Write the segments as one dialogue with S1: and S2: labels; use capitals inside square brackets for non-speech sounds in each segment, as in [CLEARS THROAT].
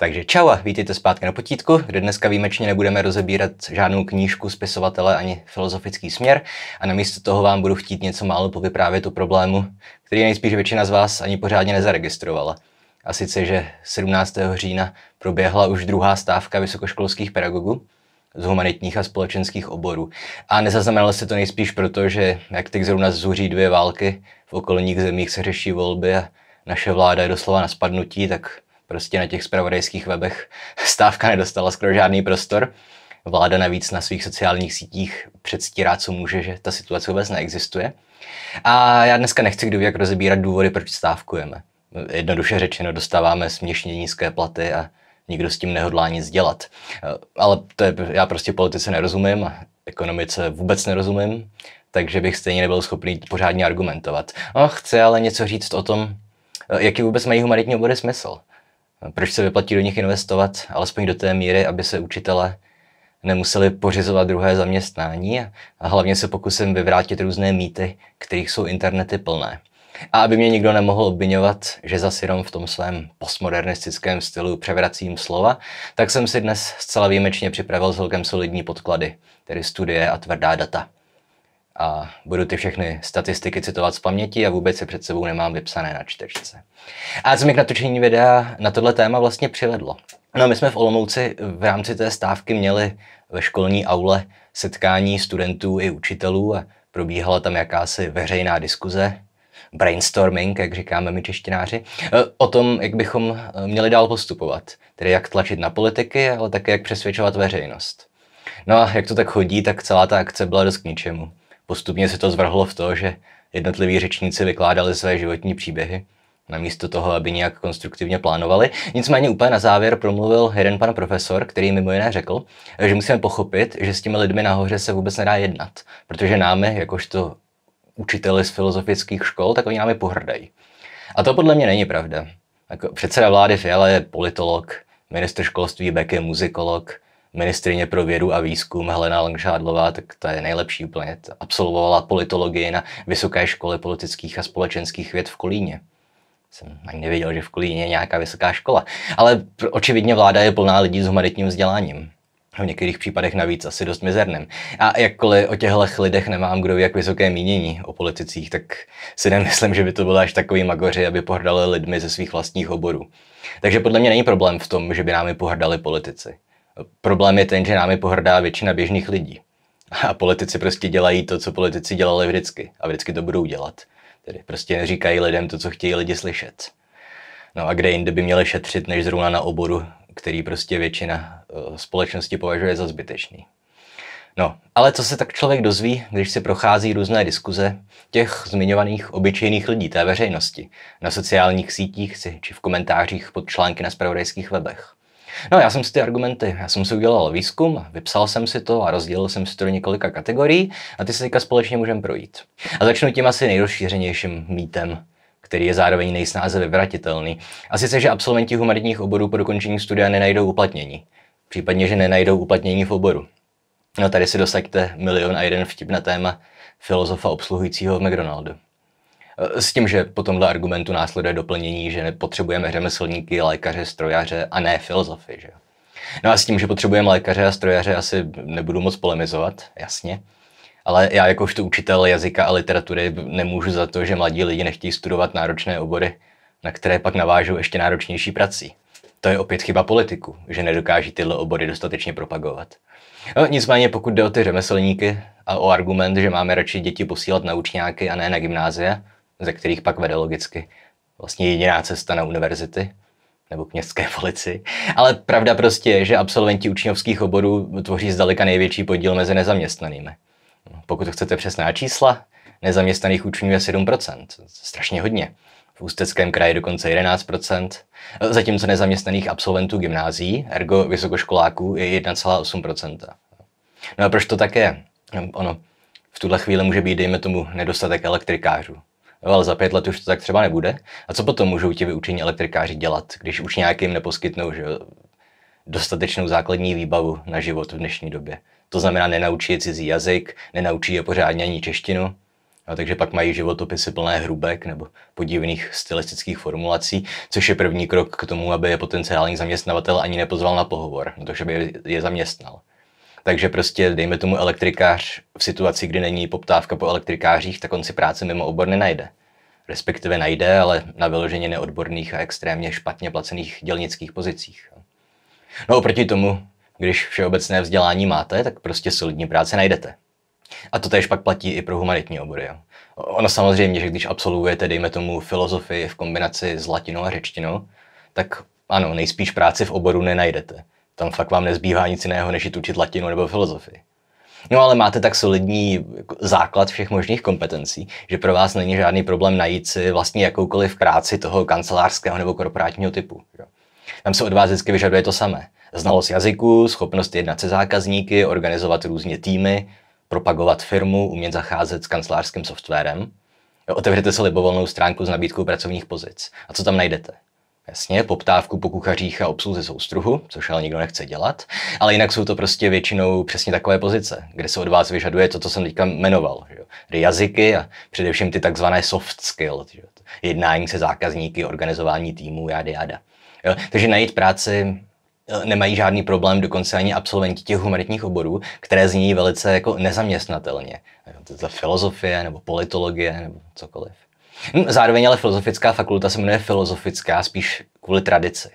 S1: Takže čau a vítejte zpátky na potítku, kde dneska výjimečně nebudeme rozebírat žádnou knížku, spisovatele ani filozofický směr a namísto toho vám budu chtít něco málo povyprávět o problému, který nejspíš většina z vás ani pořádně nezaregistrovala. A sice, že 17. října proběhla už druhá stávka vysokoškolských pedagogů z humanitních a společenských oborů. A nezaznamenalo se to nejspíš proto, že jak teď zrovna zuří dvě války, v okolních zemích se řeší volby a naše vláda je doslova na spadnutí, tak Prostě na těch spravodajských webech [LAUGHS] stávka nedostala skoro žádný prostor. Vláda navíc na svých sociálních sítích předstírá, co může, že ta situace vůbec neexistuje. A já dneska nechci kdo jak rozebírat důvody, proč stávkujeme. Jednoduše řečeno, dostáváme směšně nízké platy a nikdo s tím nehodlá nic dělat. Ale to je, já prostě politice nerozumím a ekonomice vůbec nerozumím, takže bych stejně nebyl schopný pořádně argumentovat. No, chci ale něco říct o tom, jaký vůbec mají humanitní obory smysl proč se vyplatí do nich investovat, alespoň do té míry, aby se učitele nemuseli pořizovat druhé zaměstnání a hlavně se pokusím vyvrátit různé mýty, kterých jsou internety plné. A aby mě nikdo nemohl obvinovat, že za jenom v tom svém postmodernistickém stylu převracím slova, tak jsem si dnes zcela výjimečně připravil celkem solidní podklady, tedy studie a tvrdá data a budu ty všechny statistiky citovat z paměti a vůbec se před sebou nemám vypsané na čtečce. A co mi k natočení videa na tohle téma vlastně přivedlo? No my jsme v Olomouci v rámci té stávky měli ve školní aule setkání studentů i učitelů a probíhala tam jakási veřejná diskuze, brainstorming, jak říkáme my češtináři, e, o tom, jak bychom e, měli dál postupovat. Tedy jak tlačit na politiky, ale také jak přesvědčovat veřejnost. No a jak to tak chodí, tak celá ta akce byla dost k ničemu. Postupně se to zvrhlo v to, že jednotliví řečníci vykládali své životní příběhy, namísto toho, aby nějak konstruktivně plánovali. Nicméně úplně na závěr promluvil jeden pan profesor, který mimo jiné řekl, že musíme pochopit, že s těmi lidmi nahoře se vůbec nedá jednat, protože námi, jakožto učiteli z filozofických škol, tak oni námi pohrdají. A to podle mě není pravda. Jako předseda vlády Fiala je politolog, minister školství Beck je muzikolog, ministrině pro vědu a výzkum Helena Langšádlová, tak ta je nejlepší úplně. Absolvovala politologii na Vysoké škole politických a společenských věd v Kolíně. Jsem ani nevěděl, že v Kolíně je nějaká vysoká škola. Ale očividně vláda je plná lidí s humanitním vzděláním v některých případech navíc asi dost mizerným. A jakkoliv o těchto lidech nemám kdo ví jak vysoké mínění o politicích, tak si nemyslím, že by to bylo až takový magoři, aby pohrdali lidmi ze svých vlastních oborů. Takže podle mě není problém v tom, že by námi pohrdali politici. Problém je ten, že námi pohrdá většina běžných lidí. A politici prostě dělají to, co politici dělali vždycky. A vždycky to budou dělat. Tedy prostě neříkají lidem to, co chtějí lidi slyšet. No a kde jinde by měli šetřit, než zrovna na oboru, který prostě většina eh, společnosti považuje za zbytečný. No, ale co se tak člověk dozví, když si prochází různé diskuze těch zmiňovaných obyčejných lidí té veřejnosti na sociálních sítích či v komentářích pod články na spravodajských webech? No já jsem si ty argumenty, já jsem si udělal výzkum, vypsal jsem si to a rozdělil jsem si to do několika kategorií a ty se teďka společně můžeme projít. A začnu tím asi nejrozšířenějším mýtem, který je zároveň nejsnáze vyvratitelný. A sice, že absolventi humanitních oborů po dokončení studia nenajdou uplatnění. Případně, že nenajdou uplatnění v oboru. No tady si dosaďte milion a jeden vtip na téma filozofa obsluhujícího v McDonaldu. Eh, s tím, že po tomhle argumentu následuje doplnění, že potřebujeme řemeslníky, lékaře, strojaře a ne filozofy. Že? No a s tím, že potřebujeme lékaře a strojaře, asi nebudu moc polemizovat, jasně. Ale já jakožto učitel jazyka a literatury nemůžu za to, že mladí lidi nechtějí studovat náročné obory, na které pak navážou ještě náročnější prací. To je opět chyba politiku, že nedokáží tyhle obory dostatečně propagovat. No, nicméně pokud jde o ty řemeslníky a o argument, že máme radši děti posílat na učňáky a ne na gymnázie, ze kterých pak vede logicky vlastně jediná cesta na univerzity nebo k městské policii. Ale pravda prostě je, že absolventi učňovských oborů tvoří zdaleka největší podíl mezi nezaměstnanými. No, pokud chcete přesná čísla, nezaměstnaných učňů je 7%, strašně hodně. V Ústeckém kraji dokonce 11%, zatímco nezaměstnaných absolventů gymnázií, ergo vysokoškoláků, je 1,8%. No a proč to tak je? No, ono, v tuhle chvíli může být, dejme tomu, nedostatek elektrikářů ale za pět let už to tak třeba nebude. A co potom můžou ti vyučení elektrikáři dělat, když už nějakým neposkytnou že dostatečnou základní výbavu na život v dnešní době? To znamená, nenaučí je cizí jazyk, nenaučí je pořádně ani češtinu, a takže pak mají životopisy plné hrubek nebo podivných stylistických formulací, což je první krok k tomu, aby je potenciální zaměstnavatel ani nepozval na pohovor, no, takže by je zaměstnal. Takže prostě dejme tomu elektrikář v situaci, kdy není poptávka po elektrikářích, tak on si práce mimo obor nenajde. Respektive najde, ale na vyloženě neodborných a extrémně špatně placených dělnických pozicích. No oproti tomu, když všeobecné vzdělání máte, tak prostě solidní práce najdete. A to tež pak platí i pro humanitní obory. Jo. Ono samozřejmě, že když absolvujete, dejme tomu, filozofii v kombinaci s latinou a řečtinou, tak ano, nejspíš práci v oboru nenajdete tam fakt vám nezbývá nic jiného, než jít učit latinu nebo filozofii. No ale máte tak solidní jako, základ všech možných kompetencí, že pro vás není žádný problém najít si vlastně jakoukoliv práci toho kancelářského nebo korporátního typu. Jo. Tam se od vás vždycky vyžaduje to samé. Znalost jazyku, schopnost jednat se zákazníky, organizovat různě týmy, propagovat firmu, umět zacházet s kancelářským softwarem. otevřete si libovolnou stránku s nabídkou pracovních pozic. A co tam najdete? Jasně, poptávku po kuchařích a obsluze soustruhu, což ale nikdo nechce dělat, ale jinak jsou to prostě většinou přesně takové pozice, kde se od vás vyžaduje to, co jsem teďka jmenoval. Že? Ty jazyky a především ty takzvané soft skills. že? jednání se zákazníky, organizování týmu, jada, jada. Jo? Takže najít práci nemají žádný problém, dokonce ani absolventi těch humanitních oborů, které zní velice jako nezaměstnatelně. To je filozofie nebo politologie nebo cokoliv. Hm, zároveň ale filozofická fakulta se jmenuje filozofická spíš kvůli tradici.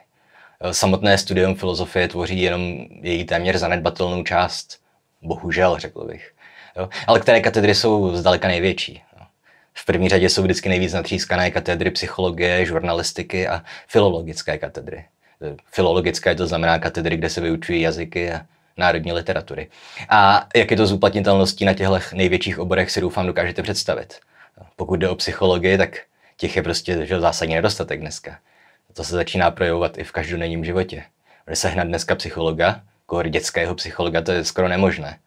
S1: Eh, samotné studium filozofie tvoří jenom její téměř zanedbatelnou část, bohužel, řekl bych. Jo? Ale které katedry jsou zdaleka největší? No. V první řadě jsou vždycky nejvíc natřískané katedry psychologie, žurnalistiky a filologické katedry. Eh, filologické to znamená katedry, kde se vyučují jazyky a národní literatury. A jak je to s uplatnitelností na těchto největších oborech si doufám dokážete představit pokud jde o psychologii, tak těch je prostě že zásadně nedostatek dneska. To se začíná projevovat i v každodenním životě. se sehnat dneska psychologa, kor dětského psychologa, to je skoro nemožné.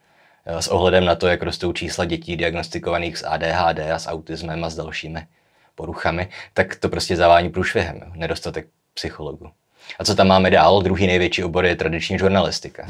S1: S ohledem na to, jak rostou čísla dětí diagnostikovaných s ADHD a s autismem a s dalšími poruchami, tak to prostě zavání průšvihem, nedostatek psychologů. A co tam máme dál? Druhý největší obor je tradiční žurnalistika.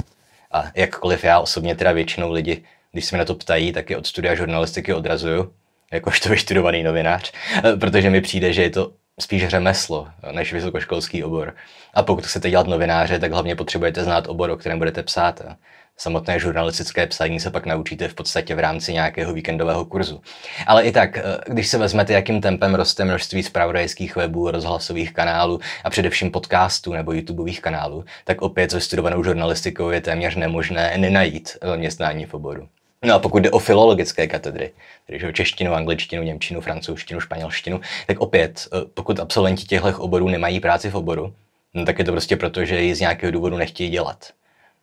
S1: A jakkoliv já osobně teda většinou lidi, když se mě na to ptají, tak je od studia žurnalistiky odrazuju, jakožto vyštudovaný novinář, eh, protože mi přijde, že je to spíš řemeslo eh, než vysokoškolský obor. A pokud chcete dělat novináře, tak hlavně potřebujete znát obor, o kterém budete psát. Eh, samotné žurnalistické psaní se pak naučíte v podstatě v rámci nějakého víkendového kurzu. Ale i tak, když se vezmete, jakým tempem roste množství zpravodajských webů, rozhlasových kanálů a především podcastů nebo YouTubeových kanálů, tak opět se studovanou žurnalistikou je téměř nemožné nenajít zaměstnání v oboru. No a pokud jde o filologické katedry, tedy češtinu, angličtinu, němčinu, francouzštinu, španělštinu, tak opět, eh, pokud absolventi těchto oborů nemají práci v oboru, no tak je to prostě proto, že ji z nějakého důvodu nechtějí dělat.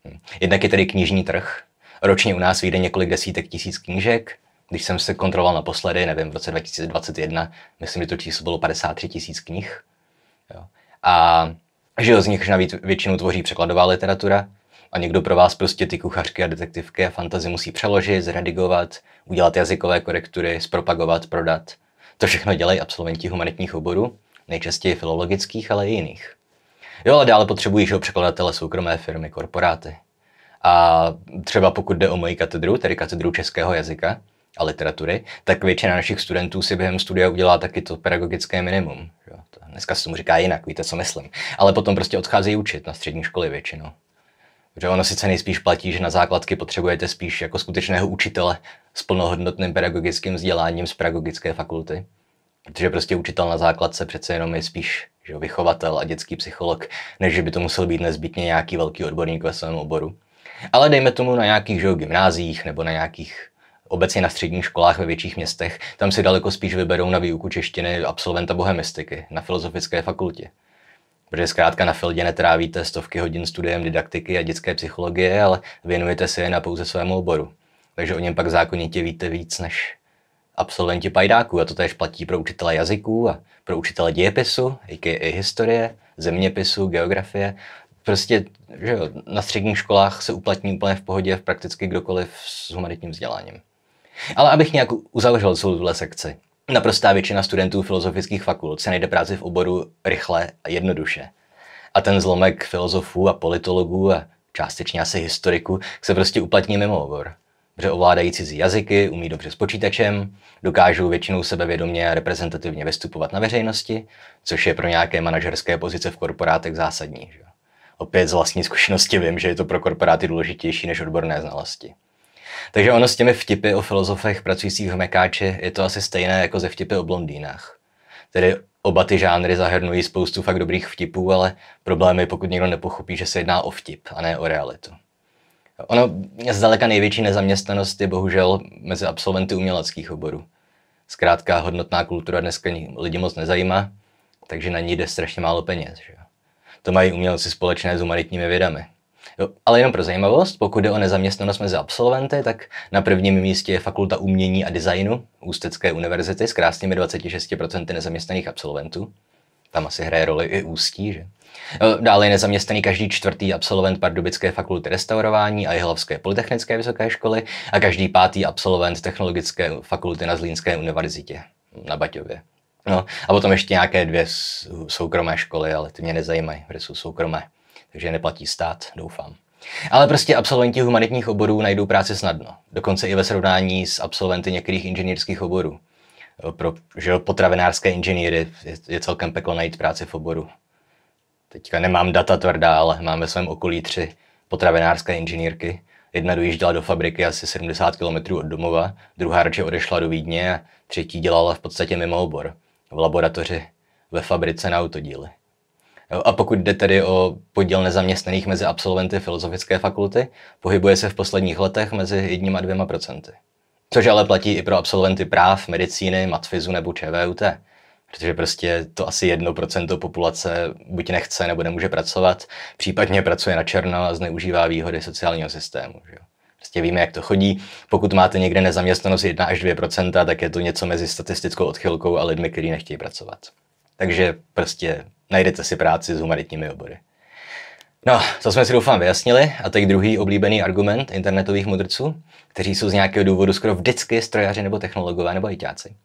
S1: Hm. Jednak je tady knižní trh. Ročně u nás vyjde několik desítek tisíc knížek. Když jsem se kontroloval naposledy, nevím, v roce 2021, myslím, že to číslo bylo 53 tisíc knih. Jo. A že jo, z nich navíc většinou tvoří překladová literatura, a někdo pro vás prostě ty kuchařky a detektivky a fantazy musí přeložit, zredigovat, udělat jazykové korektury, zpropagovat, prodat. To všechno dělají absolventi humanitních oborů, nejčastěji filologických, ale i jiných. Jo, ale dále potřebují že překladatele soukromé firmy, korporáty. A třeba pokud jde o moji katedru, tedy katedru českého jazyka a literatury, tak většina našich studentů si během studia udělá taky to pedagogické minimum. Jo, to dneska se tomu říká jinak, víte, co myslím. Ale potom prostě odcházejí učit na střední školy většinou. Že ono sice nejspíš platí, že na základky potřebujete spíš jako skutečného učitele s plnohodnotným pedagogickým vzděláním z pedagogické fakulty. Protože prostě učitel na základce přece jenom je spíš že vychovatel a dětský psycholog, než že by to musel být nezbytně nějaký velký odborník ve svém oboru. Ale dejme tomu na nějakých že gymnázích nebo na nějakých obecně na středních školách ve větších městech, tam si daleko spíš vyberou na výuku češtiny absolventa bohemistiky na filozofické fakultě protože zkrátka na fildě netrávíte stovky hodin studiem didaktiky a dětské psychologie, ale věnujete se jen a pouze svému oboru. Takže o něm pak zákonitě víte víc než absolventi pajdáků a to též platí pro učitele jazyků a pro učitele dějepisu, i historie, zeměpisu, geografie. Prostě že jo, na středních školách se uplatní úplně v pohodě v prakticky kdokoliv s humanitním vzděláním. Ale abych nějak uzavřel celou tuhle sekci, Naprostá většina studentů filozofických fakult se najde práci v oboru rychle a jednoduše. A ten zlomek filozofů a politologů a částečně asi historiků se prostě uplatní mimo obor. Protože ovládají cizí jazyky, umí dobře s počítačem, dokážou většinou sebevědomě a reprezentativně vystupovat na veřejnosti, což je pro nějaké manažerské pozice v korporátech zásadní. Že? Opět z vlastní zkušenosti vím, že je to pro korporáty důležitější než odborné znalosti. Takže ono s těmi vtipy o filozofech pracujících v Mekáči je to asi stejné jako ze vtipy o blondýnách. Tedy oba ty žánry zahrnují spoustu fakt dobrých vtipů, ale problém je, pokud někdo nepochopí, že se jedná o vtip a ne o realitu. Ono, zdaleka největší nezaměstnanost je bohužel mezi absolventy uměleckých oborů. Zkrátka hodnotná kultura dneska lidi moc nezajímá, takže na ní jde strašně málo peněz. Že? To mají umělci společné s humanitními vědami. Ale jenom pro zajímavost, pokud jde o nezaměstnanost mezi absolventy, tak na prvním místě je Fakulta umění a designu Ústecké univerzity s krásnými 26% nezaměstnaných absolventů. Tam asi hraje roli i Ústí, že? Dále je nezaměstnaný každý čtvrtý absolvent Pardubické fakulty restaurování a Jihlavské polytechnické vysoké školy a každý pátý absolvent Technologické fakulty na Zlínské univerzitě na Baťově. No, a potom ještě nějaké dvě soukromé školy, ale ty mě nezajímají, protože jsou soukromé že neplatí stát, doufám. Ale prostě absolventi humanitních oborů najdou práci snadno, dokonce i ve srovnání s absolventy některých inženýrských oborů. Pro že potravinářské inženýry je, je celkem peklo najít práci v oboru. Teďka nemám data tvrdá, ale mám ve svém okolí tři potravinářské inženýrky. Jedna dojížděla do fabriky asi 70 km od domova, druhá radši odešla do Vídně a třetí dělala v podstatě mimo obor, v laboratoři, ve fabrice na autodíly. A pokud jde tedy o podíl nezaměstnaných mezi absolventy filozofické fakulty, pohybuje se v posledních letech mezi jedním a dvěma procenty. Což ale platí i pro absolventy práv, medicíny, matfizu nebo ČVUT. Protože prostě to asi 1% populace buď nechce nebo nemůže pracovat, případně pracuje na černo a zneužívá výhody sociálního systému. Že jo? Prostě víme, jak to chodí. Pokud máte někde nezaměstnanost 1 až 2%, tak je to něco mezi statistickou odchylkou a lidmi, kteří nechtějí pracovat. Takže prostě najdete si práci s humanitními obory. No, to jsme si doufám vyjasnili. A teď druhý oblíbený argument internetových mudrců, kteří jsou z nějakého důvodu skoro vždycky strojaři nebo technologové nebo itáci.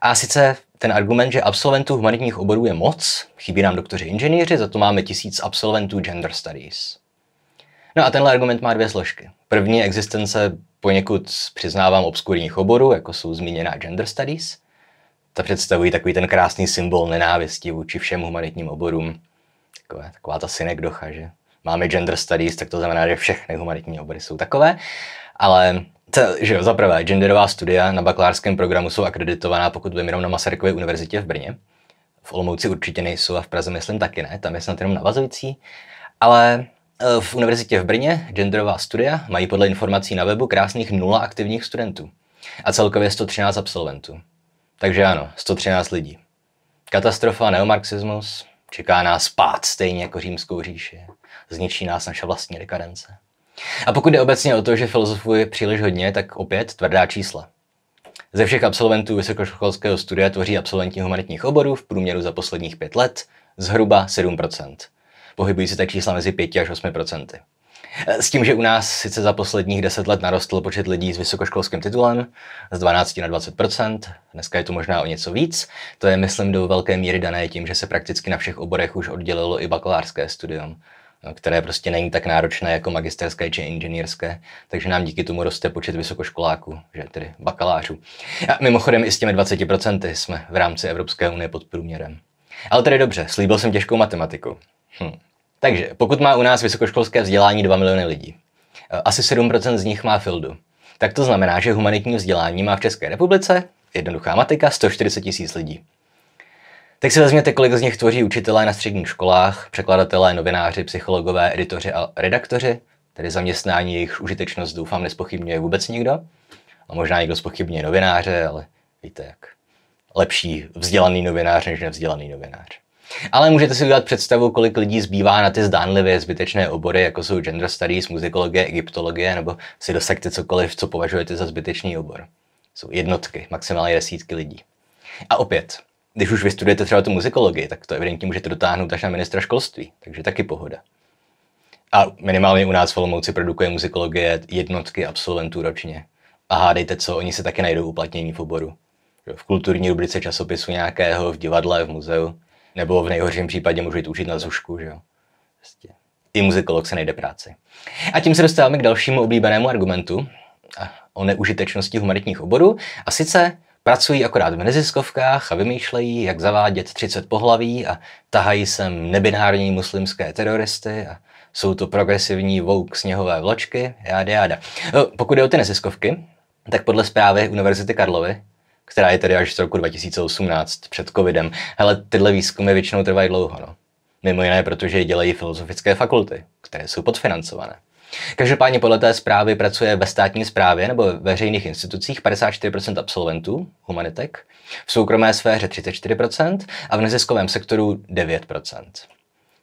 S1: A sice ten argument, že absolventů humanitních oborů je moc, chybí nám doktoři inženýři, za to máme tisíc absolventů gender studies. No a tenhle argument má dvě složky. První je existence poněkud přiznávám obskurních oborů, jako jsou zmíněná gender studies, ta představují takový ten krásný symbol nenávisti vůči všem humanitním oborům. Taková, taková ta synekdocha, že máme gender studies, tak to znamená, že všechny humanitní obory jsou takové. Ale to, že jo, zaprvé, genderová studia na bakalářském programu jsou akreditovaná, pokud vím, jenom na Masarykově univerzitě v Brně. V Olomouci určitě nejsou a v Praze myslím taky ne, tam je snad jenom navazující. Ale e, v univerzitě v Brně genderová studia mají podle informací na webu krásných nula aktivních studentů a celkově 113 absolventů. Takže ano, 113 lidí. Katastrofa, neomarxismus, čeká nás spát stejně jako římskou říši. Zničí nás naše vlastní dekadence. A pokud jde obecně o to, že filozofuje příliš hodně, tak opět tvrdá čísla. Ze všech absolventů vysokoškolského studia tvoří absolventi humanitních oborů v průměru za posledních pět let zhruba 7%. Pohybují se tak čísla mezi 5 až 8%. S tím, že u nás sice za posledních deset let narostl počet lidí s vysokoškolským titulem z 12 na 20 dneska je to možná o něco víc. To je, myslím, do velké míry dané tím, že se prakticky na všech oborech už oddělilo i bakalářské studium no, které prostě není tak náročné jako magisterské či inženýrské, takže nám díky tomu roste počet vysokoškoláků, že tedy bakalářů. A mimochodem i s těmi 20% jsme v rámci Evropské unie pod průměrem. Ale tedy dobře, slíbil jsem těžkou matematiku. Hm, takže pokud má u nás vysokoškolské vzdělání 2 miliony lidí, eh, asi 7% z nich má fildu, tak to znamená, že humanitní vzdělání má v České republice, jednoduchá matika, 140 tisíc lidí. Tak si vezměte, kolik z nich tvoří učitelé na středních školách, překladatelé, novináři, psychologové, editoři a redaktoři, tedy zaměstnání jejich užitečnost doufám nespochybňuje vůbec nikdo. A možná někdo spochybňuje novináře, ale víte jak. Lepší vzdělaný novinář než nevzdělaný novinář. Ale můžete si udělat představu, kolik lidí zbývá na ty zdánlivě zbytečné obory, jako jsou gender studies, muzikologie, egyptologie, nebo si dosekte cokoliv, co považujete za zbytečný obor. Jsou jednotky, maximálně desítky lidí. A opět, když už vystudujete třeba tu muzikologii, tak to evidentně můžete dotáhnout až na ministra školství, takže taky pohoda. A minimálně u nás v Olomouci produkuje muzikologie jednotky absolventů ročně. A hádejte co, oni se taky najdou uplatnění v oboru. V kulturní rubrice časopisu nějakého, v divadle, v muzeu. Nebo v nejhorším případě můžu jít učit na zušku, že jo. Prostě. I muzikolog se nejde práci. A tím se dostáváme k dalšímu oblíbenému argumentu o neužitečnosti humanitních oborů. A sice pracují akorát v neziskovkách a vymýšlejí, jak zavádět 30 pohlaví a tahají sem nebinární muslimské teroristy a jsou to progresivní vouk sněhové vločky, jáda, jáda. No, pokud jde o ty neziskovky, tak podle zprávy Univerzity Karlovy která je tedy až z roku 2018 před covidem. Hele, tyhle výzkumy většinou trvají dlouho, no. Mimo jiné, protože je dělají filozofické fakulty, které jsou podfinancované. Každopádně podle té zprávy pracuje ve státní správě nebo ve veřejných institucích 54% absolventů, humanitek, v soukromé sféře 34% a v neziskovém sektoru 9%.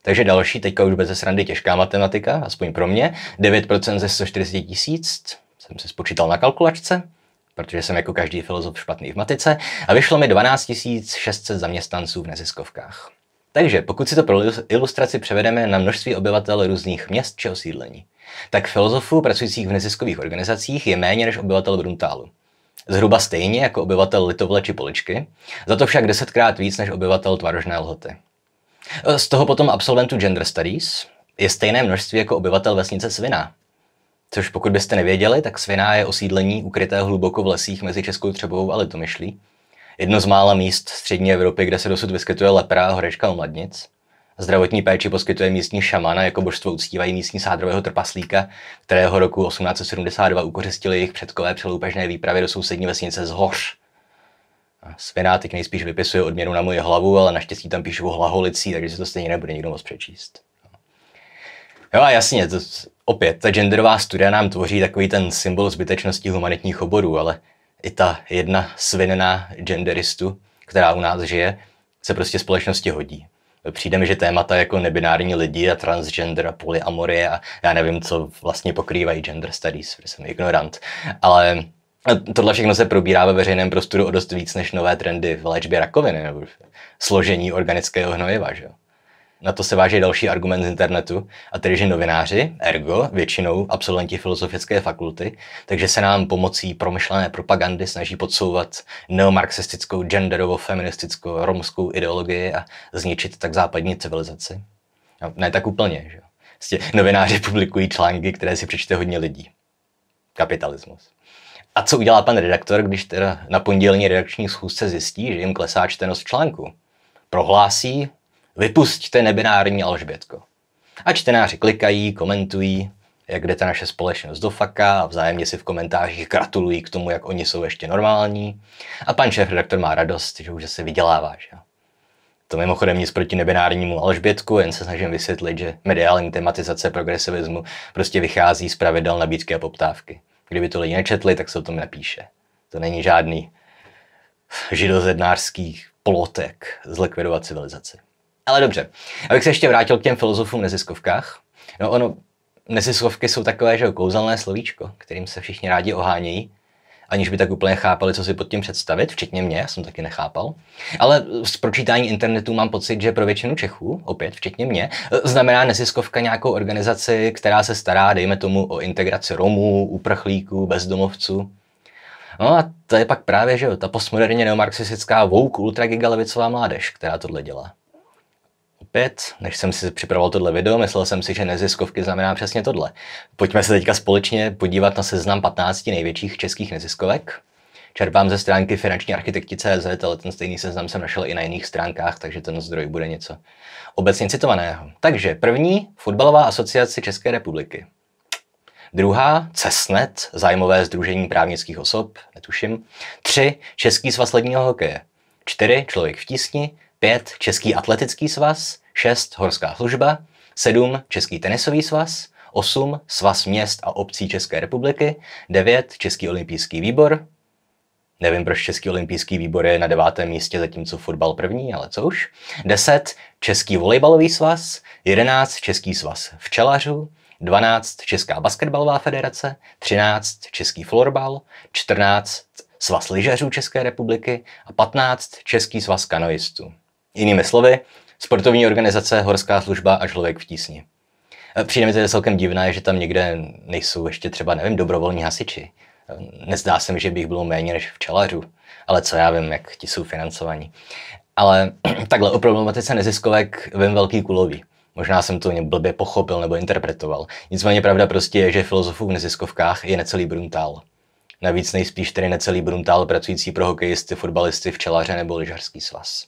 S1: Takže další, teďka už bez srandy těžká matematika, aspoň pro mě, 9% ze 140 tisíc, jsem si spočítal na kalkulačce, protože jsem jako každý filozof špatný v matice, a vyšlo mi 12 600 zaměstnanců v neziskovkách. Takže pokud si to pro ilustraci převedeme na množství obyvatel různých měst či osídlení, tak filozofů pracujících v neziskových organizacích je méně než obyvatel Bruntálu. Zhruba stejně jako obyvatel Litovle či Poličky, za to však desetkrát víc než obyvatel Tvarožné lhoty. Z toho potom absolventů Gender Studies je stejné množství jako obyvatel vesnice Svina, Což pokud byste nevěděli, tak Sviná je osídlení ukryté hluboko v lesích mezi Českou Třebovou a Litomyšlí. Jedno z mála míst v střední Evropy, kde se dosud vyskytuje lepra a horečka u mladnic. Zdravotní péči poskytuje místní šamana, jako božstvo uctívají místní sádrového trpaslíka, kterého roku 1872 ukořistili jejich předkové přeloupežné výpravy výpravě do sousední vesnice Hoř. Sviná teď nejspíš vypisuje odměnu na moji hlavu, ale naštěstí tam píšu hlaholicí, takže se to stejně nebude nikdo moc přečíst. Jo a jasně, to, Opět, ta genderová studia nám tvoří takový ten symbol zbytečnosti humanitních oborů, ale i ta jedna svinená genderistu, která u nás žije, se prostě společnosti hodí. Přijde mi, že témata jako nebinární lidi a transgender a polyamorie a já nevím, co vlastně pokrývají gender studies, protože jsem ignorant, ale tohle všechno se probírá ve veřejném prostoru o dost víc než nové trendy v léčbě rakoviny nebo složení organického hnojiva. Že? Na to se váže další argument z internetu, a tedy, že novináři, ergo, většinou absolventi filozofické fakulty, takže se nám pomocí promyšlené propagandy snaží podsouvat neomarxistickou, genderovo feministickou, romskou ideologii a zničit tak západní civilizaci. No, ne tak úplně, že Vlastně novináři publikují články, které si přečte hodně lidí. Kapitalismus. A co udělá pan redaktor, když teda na pondělní redakční schůzce zjistí, že jim klesá čtenost článku? Prohlásí, Vypustíte nebinární Alžbětko. A čtenáři klikají, komentují, jak jde ta naše společnost do faka a vzájemně si v komentářích gratulují k tomu, jak oni jsou ještě normální. A pan šéf redaktor má radost, že už se vydělává. Že? To mimochodem nic proti nebinárnímu Alžbětku, jen se snažím vysvětlit, že mediální tematizace progresivismu prostě vychází z pravidel nabídky a poptávky. Kdyby to lidi nečetli, tak se o tom napíše. To není žádný židozednářský plotek zlikvidovat civilizaci. Ale dobře, abych se ještě vrátil k těm filozofům v neziskovkách. No ono, neziskovky jsou takové, že kouzelné slovíčko, kterým se všichni rádi ohánějí, aniž by tak úplně chápali, co si pod tím představit, včetně mě, já jsem taky nechápal. Ale z pročítání internetu mám pocit, že pro většinu Čechů, opět včetně mě, znamená neziskovka nějakou organizaci, která se stará, dejme tomu, o integraci Romů, uprchlíků, bezdomovců. No a to je pak právě, že jo, ta postmoderně neomarxistická woke ultragigalevicová mládež, která tohle dělá opět, než jsem si připravoval tohle video, myslel jsem si, že neziskovky znamená přesně tohle. Pojďme se teďka společně podívat na seznam 15 největších českých neziskovek. Čerpám ze stránky finanční architekti.cz, ale ten stejný seznam jsem našel i na jiných stránkách, takže ten zdroj bude něco obecně citovaného. Takže první, Fotbalová asociace České republiky. Druhá, CESNET, zájmové združení právnických osob, netuším. Tři, Český svaz ledního hokeje. Čtyři, Člověk v tísni. 5. Český atletický svaz, 6. Horská služba, 7. Český tenisový svaz, 8. Svaz měst a obcí České republiky, 9. Český olympijský výbor, Nevím, proč Český olympijský výbor je na devátém místě, zatímco fotbal první, ale co už. 10. Český volejbalový svaz, 11. Český svaz včelařů, 12. Česká basketbalová federace, 13. Český florbal, 14. Svaz lyžařů České republiky a 15. Český svaz kanoistů. Jinými slovy, sportovní organizace, horská služba a člověk v tísni. E, přijde mi tedy celkem divné, že tam někde nejsou ještě třeba, nevím, dobrovolní hasiči. E, nezdá se mi, že bych byl bylo méně než včelařů, ale co já vím, jak ti jsou financovaní. Ale [CLEARS THROAT] takhle o problematice neziskovek vím velký kulový. Možná jsem to blbě pochopil nebo interpretoval. Nicméně pravda prostě je, že filozofů v neziskovkách je necelý bruntál. Navíc nejspíš tedy necelý bruntál pracující pro hokejisty, fotbalisty, včelaře nebo lyžařský svaz.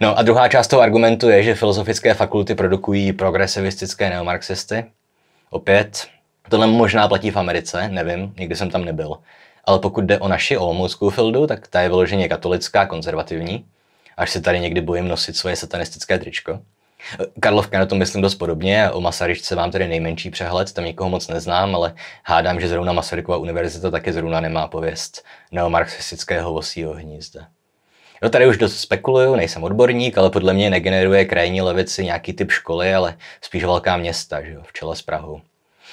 S1: No a druhá část toho argumentu je, že filozofické fakulty produkují progresivistické neomarxisty. Opět, tohle možná platí v Americe, nevím, nikdy jsem tam nebyl. Ale pokud jde o naši Olomouckou fildu, tak ta je vyloženě katolická, konzervativní. Až se tady někdy bojím nosit svoje satanistické tričko. Karlovka na to myslím dost podobně, o Masaryčce mám tedy nejmenší přehled, tam nikoho moc neznám, ale hádám, že zrovna Masarykova univerzita taky zrovna nemá pověst neomarxistického vosího hnízda. Jo, no, tady už dost spekuluju, nejsem odborník, ale podle mě negeneruje krajní levici nějaký typ školy, ale spíš velká města, že jo, v čele s Prahou.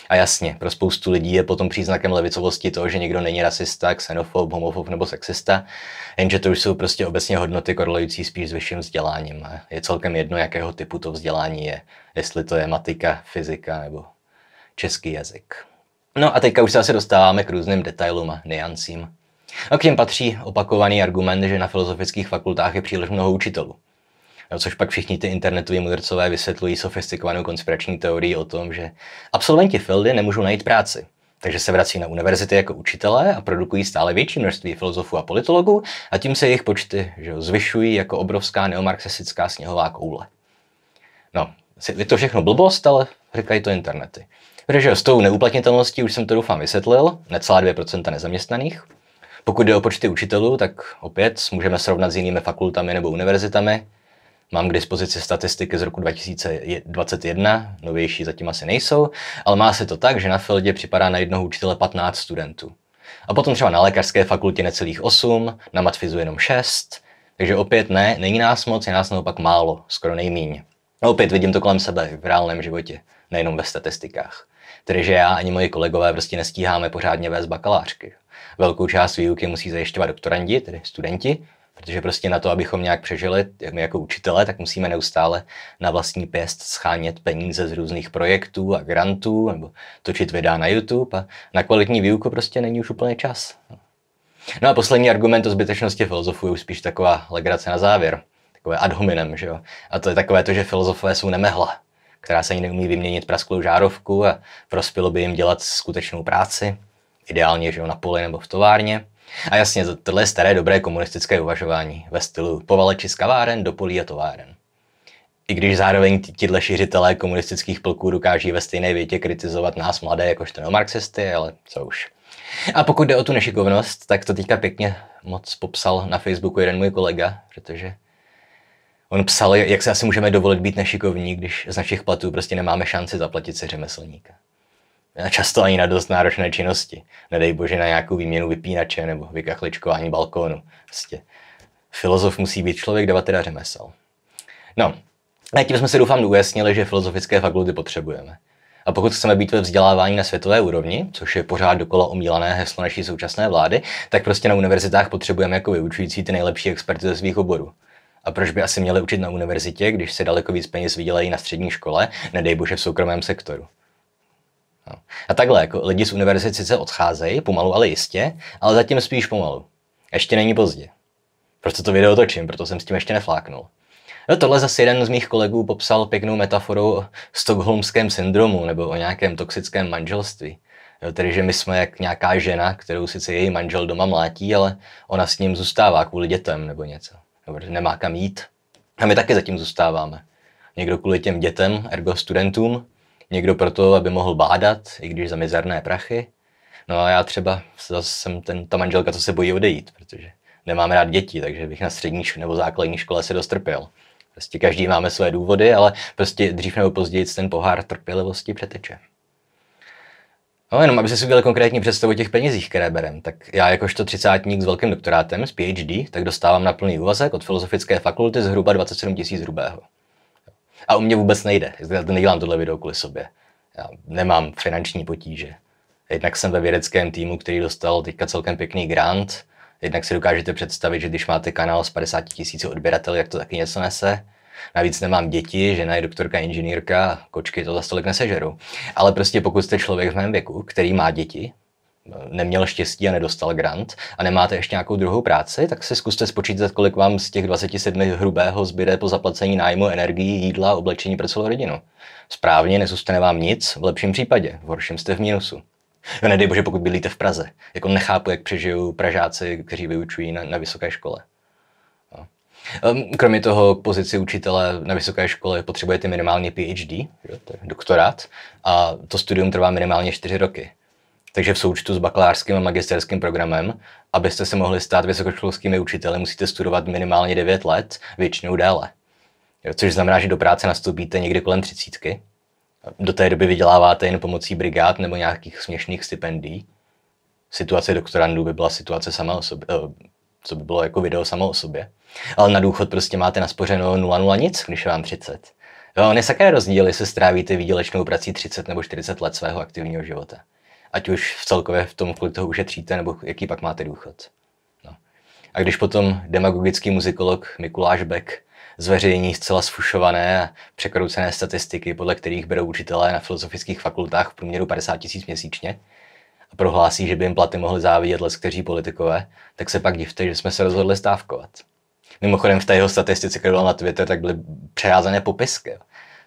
S1: A jasně, pro spoustu lidí je potom příznakem levicovosti to, že někdo není rasista, xenofob, homofob nebo sexista, jenže to už jsou prostě obecně hodnoty korelující spíš s vyšším vzděláním. Je celkem jedno, jakého typu to vzdělání je, jestli to je matika, fyzika nebo český jazyk. No a teďka už se asi dostáváme k různým detailům a niancím. A k těm patří opakovaný argument, že na filozofických fakultách je příliš mnoho učitelů. No, což pak všichni ty internetoví mudrcové vysvětlují sofistikovanou konspirační teorii o tom, že absolventi Fildy nemůžou najít práci. Takže se vrací na univerzity jako učitelé a produkují stále větší množství filozofů a politologů a tím se jejich počty že jo, zvyšují jako obrovská neomarxistická sněhová koule. No, je to všechno blbost, ale říkají to internety. Protože s tou neuplatnitelností už jsem to doufám vysvětlil, necelá 2% nezaměstnaných, pokud jde o počty učitelů, tak opět můžeme srovnat s jinými fakultami nebo univerzitami. Mám k dispozici statistiky z roku 2021, novější zatím asi nejsou, ale má se to tak, že na Feldě připadá na jednoho učitele 15 studentů. A potom třeba na lékařské fakultě necelých 8, na matfizu jenom 6, takže opět ne, není nás moc, je nás naopak málo, skoro nejmíň. A opět vidím to kolem sebe v reálném životě, nejenom ve statistikách. Tedy, že já ani moji kolegové prostě nestíháme pořádně vést bakalářky velkou část výuky musí zajišťovat doktorandi, tedy studenti, protože prostě na to, abychom nějak přežili, jak my jako učitele, tak musíme neustále na vlastní pěst schánět peníze z různých projektů a grantů, nebo točit videa na YouTube a na kvalitní výuku prostě není už úplně čas. No a poslední argument o zbytečnosti filozofů je už spíš taková legrace na závěr, takové ad hominem, že jo? A to je takové to, že filozofové jsou nemehla, která se ani neumí vyměnit prasklou žárovku a prospělo by jim dělat skutečnou práci ideálně že jo, na poli nebo v továrně. A jasně, tohle je staré dobré komunistické uvažování ve stylu povaleči z kaváren do polí a továren. I když zároveň tihle šířitelé komunistických plků dokáží ve stejné větě kritizovat nás mladé jakožto neomarxisty, ale co už. A pokud jde o tu nešikovnost, tak to teďka pěkně moc popsal na Facebooku jeden můj kolega, protože on psal, jak se asi můžeme dovolit být nešikovní, když z našich platů prostě nemáme šanci zaplatit si řemeslníka často ani na dost náročné činnosti. Nedej bože na nějakou výměnu vypínače nebo vykachličkování balkónu. Prostě filozof musí být člověk, davatel řemesel. No, a tím jsme si doufám ujasnili, že filozofické fakulty potřebujeme. A pokud chceme být ve vzdělávání na světové úrovni, což je pořád dokola omílané heslo naší současné vlády, tak prostě na univerzitách potřebujeme jako vyučující ty nejlepší experty ze svých oborů. A proč by asi měli učit na univerzitě, když se daleko víc peněz vydělají na střední škole, nedej bože v soukromém sektoru? No. A takhle, jako lidi z univerzit sice odcházejí, pomalu, ale jistě, ale zatím spíš pomalu. Ještě není pozdě. Proto to video točím, proto jsem s tím ještě nefláknul. No tohle zase jeden z mých kolegů popsal pěknou metaforou o stockholmském syndromu nebo o nějakém toxickém manželství. Jo, tedy, že my jsme jak nějaká žena, kterou sice její manžel doma mlátí, ale ona s ním zůstává kvůli dětem nebo něco. Nebo nemá kam jít. A my taky zatím zůstáváme. Někdo kvůli těm dětem, ergo studentům, Někdo proto, aby mohl bádat, i když za mizerné prachy. No a já třeba zase jsem ten, ta manželka, co se bojí odejít, protože nemám rád děti, takže bych na střední nebo základní škole se dostrpěl. Prostě každý máme své důvody, ale prostě dřív nebo později ten pohár trpělivosti přeteče. No jenom, aby si konkrétní představu těch penězích, které berem, tak já jakožto třicátník s velkým doktorátem, s PhD, tak dostávám na plný úvazek od Filozofické fakulty zhruba 27 tisíc hrubého. A u mě vůbec nejde. Já nedělám tohle video kvůli sobě. Já nemám finanční potíže. Jednak jsem ve vědeckém týmu, který dostal teďka celkem pěkný grant. Jednak si dokážete představit, že když máte kanál s 50 tisíci odběratel, jak to taky něco nese. Navíc nemám děti, žena je doktorka, inženýrka, kočky to za stolik nesežeru. Ale prostě pokud jste člověk v mém věku, který má děti, neměl štěstí a nedostal grant a nemáte ještě nějakou druhou práci, tak si zkuste spočítat, kolik vám z těch 27 hrubého zbyde po zaplacení nájmu, energii, jídla a oblečení pro celou rodinu. Správně nezůstane vám nic, v lepším případě, v horším jste v mínusu. No nedej bože, pokud bydlíte v Praze. Jako nechápu, jak přežijou Pražáci, kteří vyučují na, na vysoké škole. No. Kromě toho k pozici učitele na vysoké škole potřebujete minimálně PhD, doktorát, a to studium trvá minimálně 4 roky. Takže v součtu s bakalářským a magisterským programem, abyste se mohli stát vysokoškolskými učiteli, musíte studovat minimálně 9 let, většinou déle. Což znamená, že do práce nastoupíte někdy kolem třicítky. Do té doby vyděláváte jen pomocí brigád nebo nějakých směšných stipendií. Situace doktorandů by byla situace sama o sobě, eh, co by bylo jako video samo o sobě. Ale na důchod prostě máte naspořeno 0,0 nic, když je vám 30. Jo, on je rozdíl, jestli strávíte výdělečnou prací 30 nebo 40 let svého aktivního života ať už v celkově v tom, kolik toho ušetříte, nebo jaký pak máte důchod. No. A když potom demagogický muzikolog Mikuláš Beck zveřejní zcela sfušované a překroucené statistiky, podle kterých berou učitelé na filozofických fakultách v průměru 50 tisíc měsíčně, a prohlásí, že by jim platy mohly závidět leskteří politikové, tak se pak divte, že jsme se rozhodli stávkovat. Mimochodem v té jeho statistice, kterou na Twitter, tak byly přeházené popisky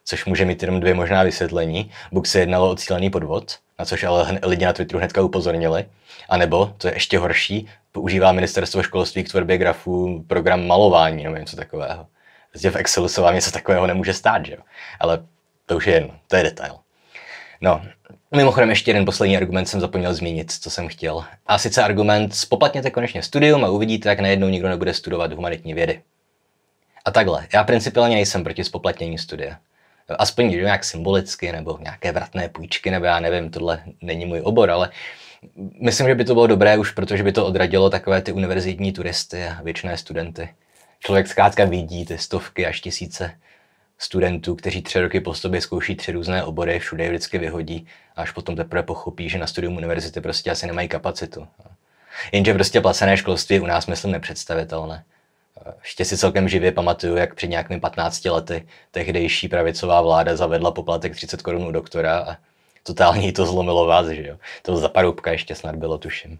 S1: což může mít jenom dvě možná vysvětlení. Buď se jednalo o cílený podvod, na což ale lidi na Twitteru hnedka upozornili, anebo, to je ještě horší, používá ministerstvo školství k tvorbě grafů program malování nebo něco takového. Zde v Excelu se vám něco takového nemůže stát, že jo? Ale to už je jedno, to je detail. No, mimochodem ještě jeden poslední argument jsem zapomněl zmínit, co jsem chtěl. A sice argument, spoplatněte konečně studium a uvidíte, jak najednou nikdo nebude studovat humanitní vědy. A takhle, já principiálně nejsem proti spoplatnění studia aspoň nějak symbolicky nebo nějaké vratné půjčky, nebo já nevím, tohle není můj obor, ale myslím, že by to bylo dobré už, protože by to odradilo takové ty univerzitní turisty a věčné studenty. Člověk zkrátka vidí ty stovky až tisíce studentů, kteří tři roky po sobě zkouší tři různé obory, všude je vždycky vyhodí až potom teprve pochopí, že na studium univerzity prostě asi nemají kapacitu. Jenže prostě placené školství u nás, myslím, nepředstavitelné ještě si celkem živě pamatuju, jak před nějakými 15 lety tehdejší pravicová vláda zavedla poplatek 30 korun u doktora a totálně to zlomilo vás, že jo. To za parubka ještě snad bylo, tuším.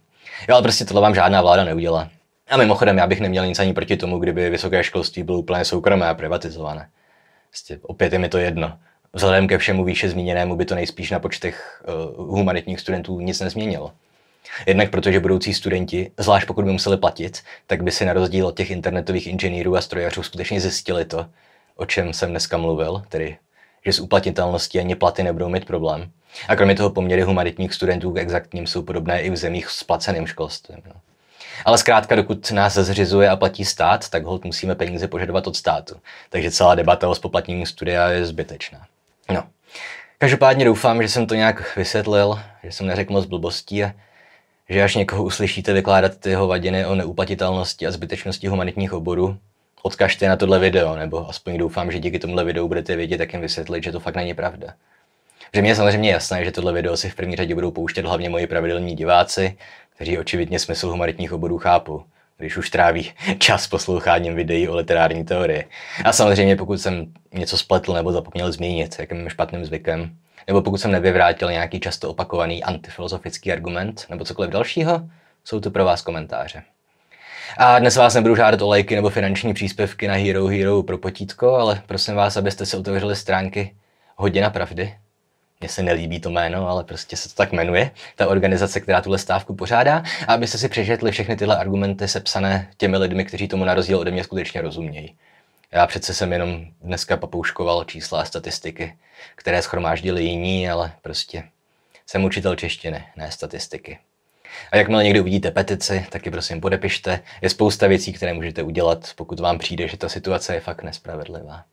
S1: Jo, ale prostě tohle vám žádná vláda neudělá. A mimochodem, já bych neměl nic ani proti tomu, kdyby vysoké školství bylo úplně soukromé a privatizované. Prostě opět je mi to jedno. Vzhledem ke všemu výše zmíněnému by to nejspíš na počtech uh, humanitních studentů nic nezměnilo. Jednak protože budoucí studenti, zvlášť pokud by museli platit, tak by si na rozdíl od těch internetových inženýrů a strojařů skutečně zjistili to, o čem jsem dneska mluvil, tedy že s uplatnitelností ani platy nebudou mít problém. A kromě toho poměry humanitních studentů k exaktním jsou podobné i v zemích s placeným školstvím. No. Ale zkrátka, dokud nás zřizuje a platí stát, tak hold musíme peníze požadovat od státu. Takže celá debata o spoplatnění studia je zbytečná. No. Každopádně doufám, že jsem to nějak vysvětlil, že jsem neřekl moc blbostí a že až někoho uslyšíte vykládat ty vadiny o neuplatitelnosti a zbytečnosti humanitních oborů, odkažte na tohle video, nebo aspoň doufám, že díky tomhle videu budete vědět, jak jim vysvětlit, že to fakt není pravda. Že mě je samozřejmě jasné, že tohle video si v první řadě budou pouštět hlavně moji pravidelní diváci, kteří očividně smysl humanitních oborů chápu, když už tráví [LAUGHS] čas posloucháním videí o literární teorii. A samozřejmě pokud jsem něco spletl nebo zapomněl zmínit, jakým špatným zvykem, nebo pokud jsem nevyvrátil nějaký často opakovaný antifilozofický argument nebo cokoliv dalšího, jsou tu pro vás komentáře. A dnes vás nebudu žádat o lajky nebo finanční příspěvky na Hero Hero pro potítko, ale prosím vás, abyste se otevřeli stránky Hodina pravdy. Mně se nelíbí to jméno, ale prostě se to tak jmenuje, ta organizace, která tuhle stávku pořádá, a abyste si přežetli všechny tyhle argumenty sepsané těmi lidmi, kteří tomu na rozdíl ode mě skutečně rozumějí. Já přece jsem jenom dneska papouškoval čísla a statistiky, které schromáždili jiní, ale prostě jsem učitel češtiny, ne statistiky. A jakmile někdy uvidíte petici, ji prosím podepište. Je spousta věcí, které můžete udělat, pokud vám přijde, že ta situace je fakt nespravedlivá.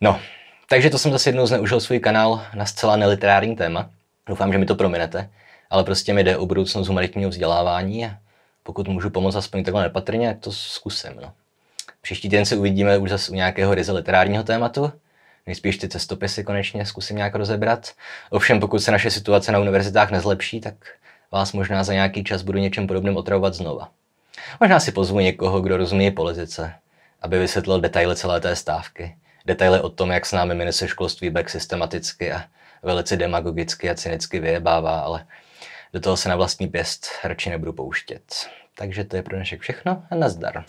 S1: No, takže to jsem zase jednou zneužil svůj kanál na zcela neliterární téma. Doufám, že mi to prominete, ale prostě mi jde o budoucnost humanitního vzdělávání a pokud můžu pomoct aspoň takhle nepatrně, to zkusím. No. Příští den se uvidíme už zase u nějakého ryze literárního tématu. Nejspíš ty cestopisy konečně zkusím nějak rozebrat. Ovšem, pokud se naše situace na univerzitách nezlepší, tak vás možná za nějaký čas budu něčem podobným otravovat znova. Možná si pozvu někoho, kdo rozumí politice, aby vysvětlil detaily celé té stávky. Detaily o tom, jak s námi minister školství Beck systematicky a velice demagogicky a cynicky vyjebává, ale do toho se na vlastní pěst radši nebudu pouštět. Takže to je pro dnešek všechno a nazdar.